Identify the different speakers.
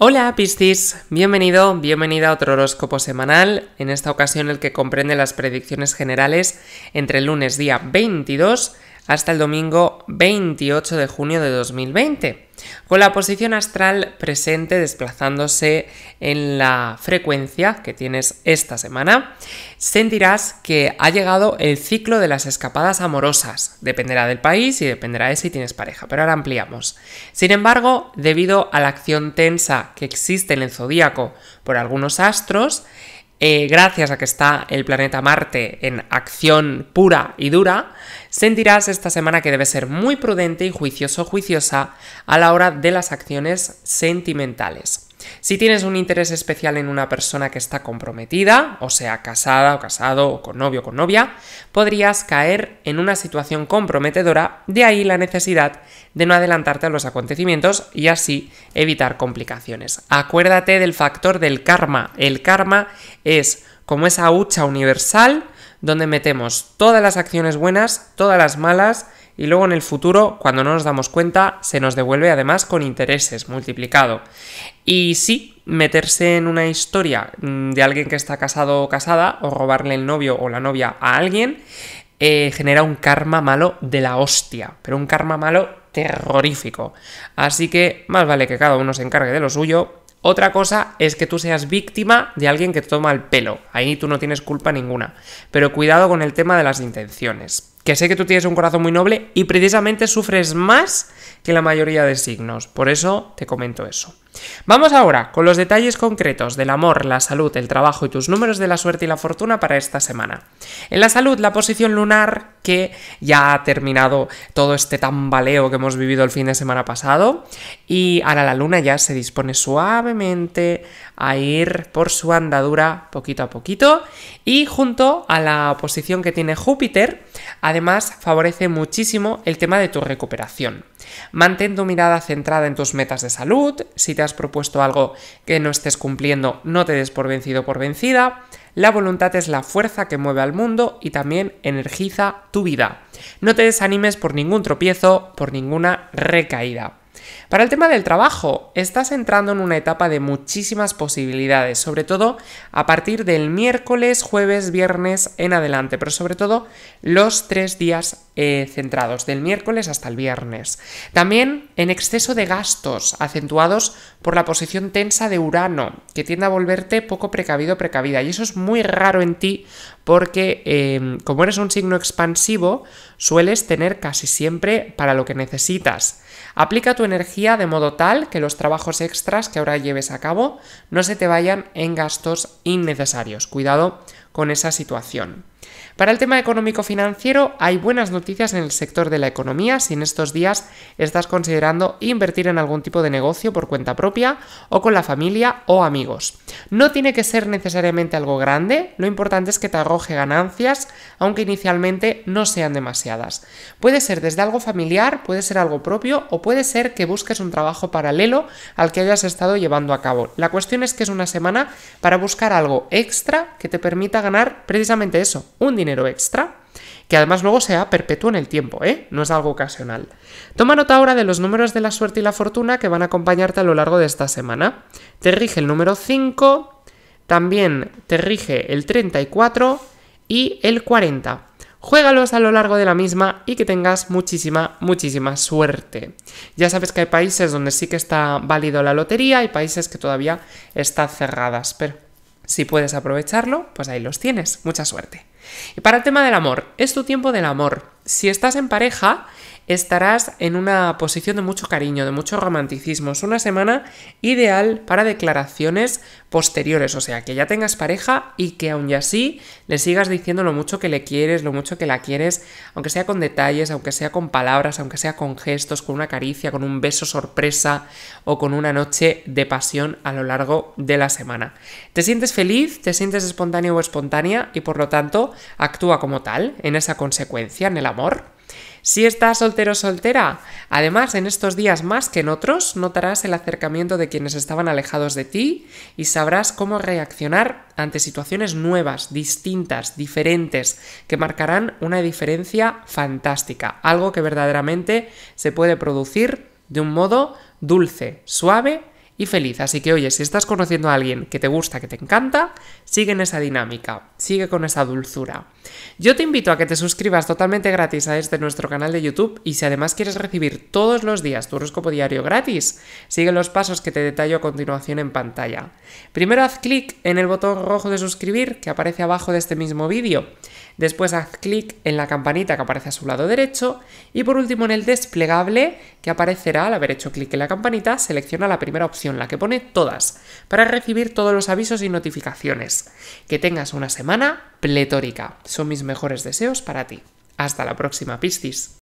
Speaker 1: Hola Piscis, bienvenido, bienvenida a otro horóscopo semanal, en esta ocasión el que comprende las predicciones generales entre el lunes día 22 hasta el domingo 28 de junio de 2020, con la posición astral presente desplazándose en la frecuencia que tienes esta semana, sentirás que ha llegado el ciclo de las escapadas amorosas. Dependerá del país y dependerá de si tienes pareja, pero ahora ampliamos. Sin embargo, debido a la acción tensa que existe en el zodíaco por algunos astros, eh, gracias a que está el planeta Marte en acción pura y dura, sentirás esta semana que debes ser muy prudente y juicioso juiciosa a la hora de las acciones sentimentales. Si tienes un interés especial en una persona que está comprometida, o sea, casada o casado o con novio o con novia, podrías caer en una situación comprometedora, de ahí la necesidad de no adelantarte a los acontecimientos y así evitar complicaciones. Acuérdate del factor del karma. El karma es como esa hucha universal donde metemos todas las acciones buenas, todas las malas, y luego en el futuro, cuando no nos damos cuenta, se nos devuelve además con intereses multiplicado. Y sí, meterse en una historia mm, de alguien que está casado o casada, o robarle el novio o la novia a alguien, eh, genera un karma malo de la hostia, pero un karma malo terrorífico. Así que más vale que cada uno se encargue de lo suyo. Otra cosa es que tú seas víctima de alguien que te toma el pelo. Ahí tú no tienes culpa ninguna. Pero cuidado con el tema de las intenciones que sé que tú tienes un corazón muy noble y precisamente sufres más que la mayoría de signos. Por eso te comento eso. Vamos ahora con los detalles concretos del amor, la salud, el trabajo y tus números de la suerte y la fortuna para esta semana. En la salud, la posición lunar, que ya ha terminado todo este tambaleo que hemos vivido el fin de semana pasado, y ahora la luna ya se dispone suavemente a ir por su andadura poquito a poquito, y junto a la posición que tiene Júpiter, Además, favorece muchísimo el tema de tu recuperación. Mantén tu mirada centrada en tus metas de salud, si te has propuesto algo que no estés cumpliendo, no te des por vencido por vencida. La voluntad es la fuerza que mueve al mundo y también energiza tu vida. No te desanimes por ningún tropiezo, por ninguna recaída. Para el tema del trabajo, estás entrando en una etapa de muchísimas posibilidades, sobre todo a partir del miércoles, jueves, viernes en adelante, pero sobre todo los tres días eh, centrados, del miércoles hasta el viernes. También en exceso de gastos, acentuados por la posición tensa de Urano, que tiende a volverte poco precavido precavida, y eso es muy raro en ti porque em, como eres un signo expansivo, sueles tener casi siempre para lo que necesitas. Aplica tu energía de modo tal que los trabajos extras que ahora lleves a cabo no se te vayan en gastos innecesarios. Cuidado con esa situación. Para el tema económico-financiero hay buenas noticias en el sector de la economía si en estos días estás considerando invertir en algún tipo de negocio por cuenta propia o con la familia o amigos. No tiene que ser necesariamente algo grande, lo importante es que te arroje ganancias, aunque inicialmente no sean demasiadas. Puede ser desde algo familiar, puede ser algo propio o puede ser que busques un trabajo paralelo al que hayas estado llevando a cabo. La cuestión es que es una semana para buscar algo extra que te permita ganar precisamente eso, un dinero extra que además luego sea perpetuo en el tiempo, ¿eh? No es algo ocasional. Toma nota ahora de los números de la suerte y la fortuna que van a acompañarte a lo largo de esta semana. Te rige el número 5, también te rige el 34 y el 40. Juégalos a lo largo de la misma y que tengas muchísima, muchísima suerte. Ya sabes que hay países donde sí que está válido la lotería y países que todavía están cerradas, pero si puedes aprovecharlo, pues ahí los tienes. Mucha suerte. Y para el tema del amor, es tu tiempo del amor. Si estás en pareja, estarás en una posición de mucho cariño, de mucho romanticismo. Es una semana ideal para declaraciones posteriores, o sea, que ya tengas pareja y que aún y así le sigas diciendo lo mucho que le quieres, lo mucho que la quieres, aunque sea con detalles, aunque sea con palabras, aunque sea con gestos, con una caricia, con un beso sorpresa o con una noche de pasión a lo largo de la semana. Te sientes feliz, te sientes espontáneo o espontánea y por lo tanto actúa como tal en esa consecuencia, en el amor. Si estás soltero o soltera, además en estos días más que en otros, notarás el acercamiento de quienes estaban alejados de ti y sabrás cómo reaccionar ante situaciones nuevas, distintas, diferentes, que marcarán una diferencia fantástica, algo que verdaderamente se puede producir de un modo dulce, suave y feliz. Así que oye, si estás conociendo a alguien que te gusta, que te encanta, sigue en esa dinámica, sigue con esa dulzura. Yo te invito a que te suscribas totalmente gratis a este nuestro canal de YouTube y si además quieres recibir todos los días tu horóscopo diario gratis, sigue los pasos que te detallo a continuación en pantalla. Primero haz clic en el botón rojo de suscribir que aparece abajo de este mismo vídeo. Después haz clic en la campanita que aparece a su lado derecho y por último en el desplegable que aparecerá al haber hecho clic en la campanita, selecciona la primera opción la que pone todas, para recibir todos los avisos y notificaciones. Que tengas una semana pletórica. Son mis mejores deseos para ti. Hasta la próxima, Piscis.